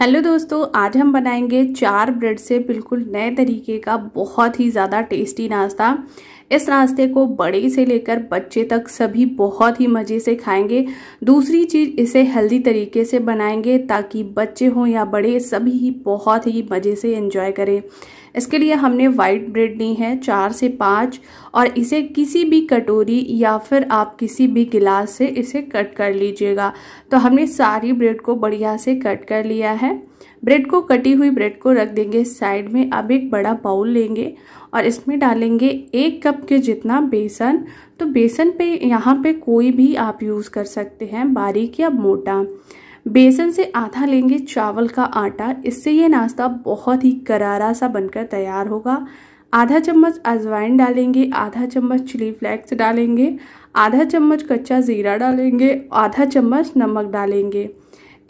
hello दोस्तों आज हम बनाएंगे चार ब्रेड से बिल्कुल नए तरीके का बहुत ही ज़्यादा टेस्टी नाश्ता इस नाश्ते को बड़े से लेकर बच्चे तक सभी बहुत ही मज़े से खाएंगे दूसरी चीज़ इसे हेल्दी तरीके से बनाएंगे ताकि बच्चे हों या बड़े सभी ही बहुत ही मज़े से एंजॉय करें इसके लिए हमने वाइट ब्रेड ली है चार से पाँच और इसे किसी भी कटोरी या फिर आप किसी भी गिलास से इसे कट कर लीजिएगा तो हमने सारी ब्रेड को बढ़िया से कट कर लिया है ब्रेड को कटी हुई ब्रेड को रख देंगे साइड में अब एक बड़ा बाउल लेंगे और इसमें डालेंगे एक कप के जितना बेसन तो बेसन पे यहाँ पे कोई भी आप यूज़ कर सकते हैं बारीक या मोटा बेसन से आधा लेंगे चावल का आटा इससे ये नाश्ता बहुत ही करारा सा बनकर तैयार होगा आधा चम्मच अजवाइन डालेंगे आधा चम्मच चिली फ्लेक्स डालेंगे आधा चम्मच कच्चा ज़ीरा डालेंगे आधा चम्मच नमक डालेंगे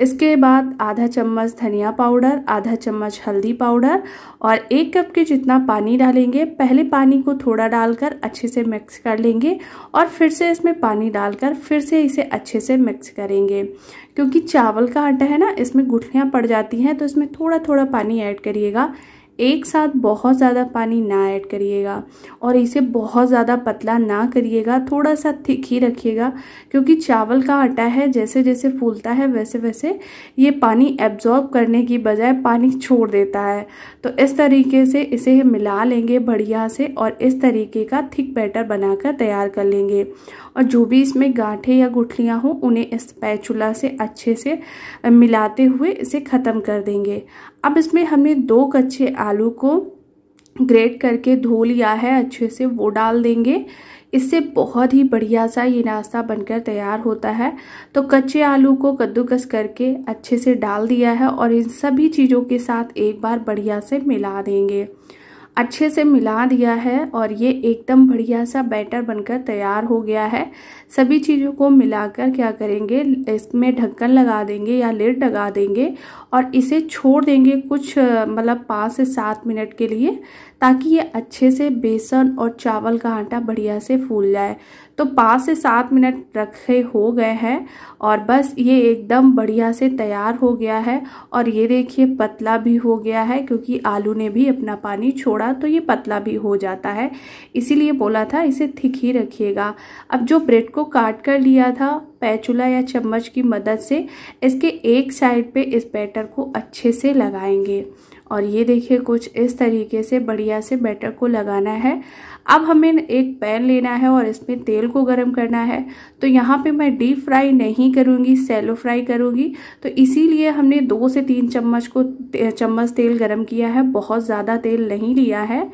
इसके बाद आधा चम्मच धनिया पाउडर आधा चम्मच हल्दी पाउडर और एक कप के जितना पानी डालेंगे पहले पानी को थोड़ा डालकर अच्छे से मिक्स कर लेंगे और फिर से इसमें पानी डालकर फिर से इसे अच्छे से मिक्स करेंगे क्योंकि चावल का आटा है ना इसमें गुठलियाँ पड़ जाती हैं तो इसमें थोड़ा थोड़ा पानी ऐड करिएगा एक साथ बहुत ज़्यादा पानी ना ऐड करिएगा और इसे बहुत ज़्यादा पतला ना करिएगा थोड़ा सा थिक ही रखिएगा क्योंकि चावल का आटा है जैसे जैसे फूलता है वैसे वैसे ये पानी एब्जॉर्ब करने की बजाय पानी छोड़ देता है तो इस तरीके से इसे मिला लेंगे बढ़िया से और इस तरीके का थिक बैटर बनाकर तैयार कर लेंगे और जो भी इसमें गांठे या गुठलियाँ हों उन्हें इस पैचुला से अच्छे से मिलाते हुए इसे ख़त्म कर देंगे अब इसमें हमने दो कच्चे आलू को ग्रेट करके धो लिया है अच्छे से वो डाल देंगे इससे बहुत ही बढ़िया सा ये नाश्ता बनकर तैयार होता है तो कच्चे आलू को कद्दूकस करके अच्छे से डाल दिया है और इन सभी चीज़ों के साथ एक बार बढ़िया से मिला देंगे अच्छे से मिला दिया है और ये एकदम बढ़िया सा बैटर बनकर तैयार हो गया है सभी चीज़ों को मिलाकर क्या करेंगे इसमें ढक्कन लगा देंगे या लेट लगा देंगे और इसे छोड़ देंगे कुछ मतलब पाँच से सात मिनट के लिए ताकि ये अच्छे से बेसन और चावल का आटा बढ़िया से फूल जाए तो पाँच से सात मिनट रखे हो गए हैं और बस ये एकदम बढ़िया से तैयार हो गया है और ये देखिए पतला भी हो गया है क्योंकि आलू ने भी अपना पानी छोड़ा तो ये पतला भी हो जाता है इसीलिए बोला था इसे थिक ही रखिएगा अब जो ब्रेड को काट कर लिया था पैचुला या चम्मच की मदद से इसके एक साइड पे इस बैटर को अच्छे से लगाएंगे और ये देखिए कुछ इस तरीके से बढ़िया से बैटर को लगाना है अब हमें एक पैन लेना है और इसमें तेल को गर्म करना है तो यहाँ पे मैं डीप फ्राई नहीं करूँगी सैलो फ्राई करूँगी तो इसीलिए हमने दो से तीन चम्मच को चम्मच तेल गर्म किया है बहुत ज़्यादा तेल नहीं लिया है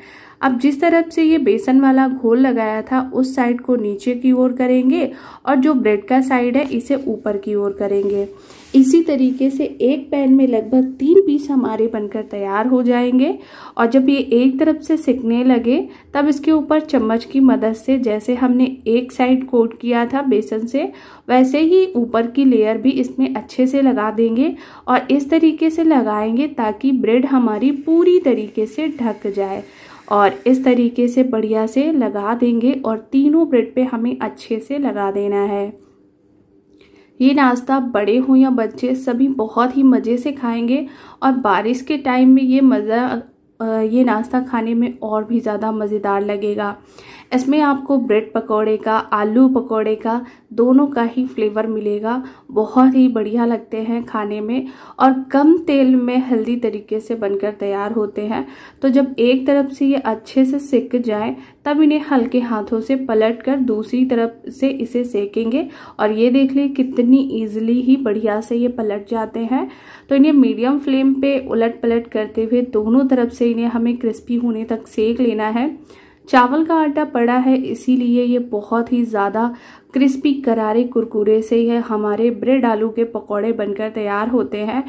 अब जिस तरफ से ये बेसन वाला घोल लगाया था उस साइड को नीचे की ओर करेंगे और जो ब्रेड का साइड है इसे ऊपर की ओर करेंगे इसी तरीके से एक पैन में लगभग तीन पीस हमारे बनकर तैयार हो जाएंगे और जब ये एक तरफ से सिकने लगे तब इसके ऊपर चम्मच की मदद से जैसे हमने एक साइड कोट किया था बेसन से वैसे ही ऊपर की लेयर भी इसमें अच्छे से लगा देंगे और इस तरीके से लगाएंगे ताकि ब्रेड हमारी पूरी तरीके से ढक जाए और इस तरीके से बढ़िया से लगा देंगे और तीनों ब्रेड पे हमें अच्छे से लगा देना है ये नाश्ता बड़े हों या बच्चे सभी बहुत ही मज़े से खाएंगे और बारिश के टाइम में ये मज़ा ये नाश्ता खाने में और भी ज़्यादा मज़ेदार लगेगा इसमें आपको ब्रेड पकौड़े का आलू पकौड़े का दोनों का ही फ्लेवर मिलेगा बहुत ही बढ़िया लगते हैं खाने में और कम तेल में हेल्दी तरीके से बनकर तैयार होते हैं तो जब एक तरफ से ये अच्छे से सेक जाए तब इन्हें हल्के हाथों से पलट कर दूसरी तरफ से इसे सेकेंगे और ये देख लें कितनी ईजिली ही बढ़िया से ये पलट जाते हैं तो इन्हें मीडियम फ्लेम पे उलट पलट करते हुए दोनों तरफ से इन्हें हमें क्रिस्पी होने तक सेक लेना है चावल का आटा पड़ा है इसीलिए ये बहुत ही ज़्यादा क्रिस्पी करारे कुरकुरे से है हमारे ब्रेड आलू के पकौड़े बनकर तैयार होते हैं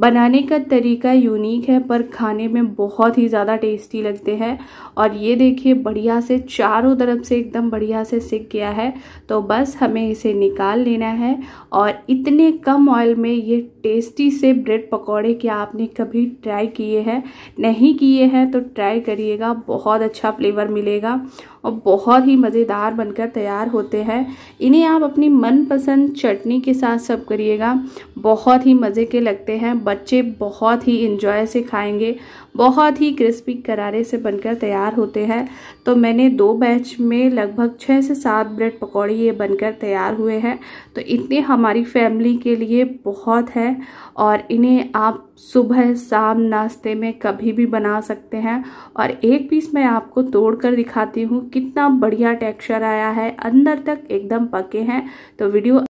बनाने का तरीका यूनिक है पर खाने में बहुत ही ज़्यादा टेस्टी लगते हैं और ये देखिए बढ़िया से चारों तरफ से एकदम बढ़िया से सिक गया है तो बस हमें इसे निकाल लेना है और इतने कम ऑयल में ये टेस्टी से ब्रेड पकौड़े क्या आपने कभी ट्राई किए हैं नहीं किए हैं तो ट्राई करिएगा बहुत अच्छा फ्लेवर मिलेगा और बहुत ही मज़ेदार बनकर तैयार होते हैं इन्हें आप अपनी मनपसंद चटनी के साथ सब करिएगा बहुत ही मज़े के लगते हैं बच्चे बहुत ही इंजॉय से खाएंगे बहुत ही क्रिस्पी करारे से बनकर तैयार होते हैं तो मैंने दो बैच में लगभग छः से सात ब्रेड पकौड़े ये बनकर तैयार हुए हैं तो इतने हमारी फैमिली के लिए बहुत है और इन्हें आप सुबह शाम नाश्ते में कभी भी बना सकते हैं और एक पीस मैं आपको तोड़ कर दिखाती हूँ कितना बढ़िया टेक्सचर आया है अंदर तक एकदम पके हैं तो वीडियो